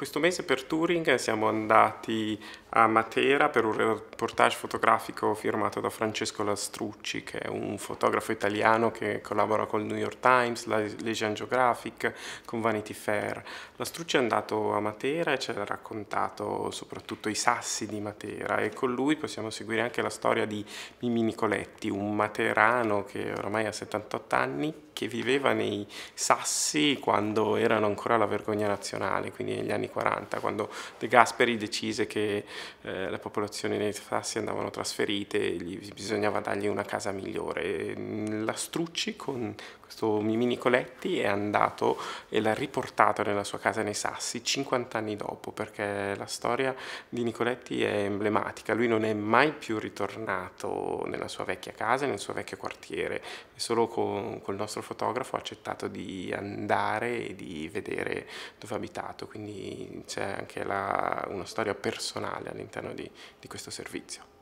questo mese per Turing siamo andati a Matera per un reportage fotografico firmato da Francesco Lastrucci, che è un fotografo italiano che collabora con il New York Times, la Legion Geographic, con Vanity Fair. Lastrucci è andato a Matera e ci ha raccontato soprattutto i sassi di Matera e con lui possiamo seguire anche la storia di Mimmi Nicoletti, un materano che ormai ha 78 anni, che viveva nei sassi quando erano ancora la vergogna nazionale, quindi negli anni 40, quando De Gasperi decise che eh, la popolazione nei Sassi andavano trasferite e gli bisognava dargli una casa migliore. Mm, Lastrucci con questo Mimì Nicoletti è andato e l'ha riportato nella sua casa nei Sassi 50 anni dopo, perché la storia di Nicoletti è emblematica. Lui non è mai più ritornato nella sua vecchia casa, nel suo vecchio quartiere, e solo con, col nostro fotografo ha accettato di andare e di vedere dove ha abitato. Quindi c'è anche la, una storia personale all'interno di, di questo servizio.